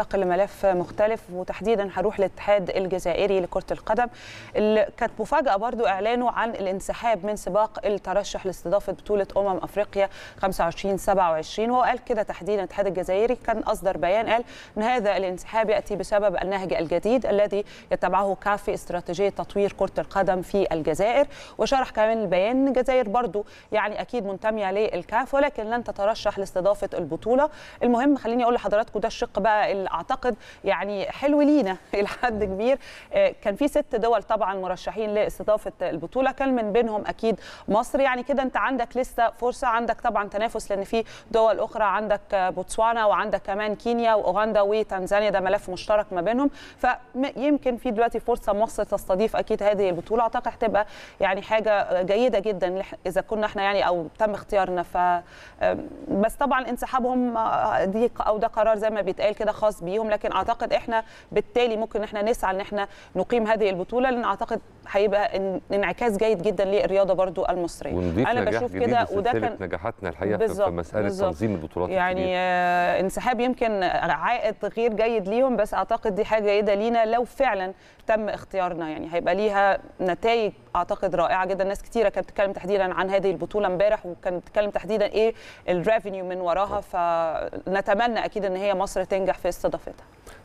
ساق لملف مختلف وتحديدا هروح للاتحاد الجزائري لكرة القدم اللي كانت مفاجأة برضو إعلانه عن الانسحاب من سباق الترشح لاستضافة بطولة أمم أفريقيا 25 27 وهو قال كده تحديدا الاتحاد الجزائري كان أصدر بيان قال أن هذا الانسحاب يأتي بسبب النهج الجديد الذي يتبعه كافي استراتيجية تطوير كرة القدم في الجزائر وشرح كمان البيان أن الجزائر برضو يعني أكيد منتمية للكاف ولكن لن تترشح لاستضافة البطولة المهم خليني أقول لحضراتكم ده الشق بقى اعتقد يعني حلو لينا الى حد كبير آه، كان في ست دول طبعا مرشحين لاستضافه البطوله كان من بينهم اكيد مصر يعني كده انت عندك لسه فرصه عندك طبعا تنافس لان في دول اخرى عندك بوتسوانا وعندك كمان كينيا واوغندا وتنزانيا ده ملف مشترك ما بينهم فيمكن في دلوقتي فرصه مصر تستضيف اكيد هذه البطوله اعتقد هتبقى يعني حاجه جيده جدا اذا كنا احنا يعني او تم اختيارنا ف بس طبعا انسحابهم دي او ده قرار زي ما بيتقال كده خاص بيهم لكن اعتقد احنا بالتالي ممكن احنا نسعى ان احنا نقيم هذه البطوله لان اعتقد هيبقى انعكاس جيد جدا للرياضه برضو المصريه انا بشوف كده وده كان نجاحاتنا الحقيقه بالزبط. في مساله بالزبط. تنظيم البطولات يعني آه انسحاب يمكن عائد غير جيد ليهم بس اعتقد دي حاجه جيده لينا لو فعلا تم اختيارنا يعني هيبقى ليها نتائج اعتقد رائعه جدا ناس كتيره كانت بتتكلم تحديدا عن هذه البطوله امبارح وكانت بتتكلم تحديدا ايه الريفينيو من وراها فنتمنى اكيد ان هي مصر تنجح في استضافتها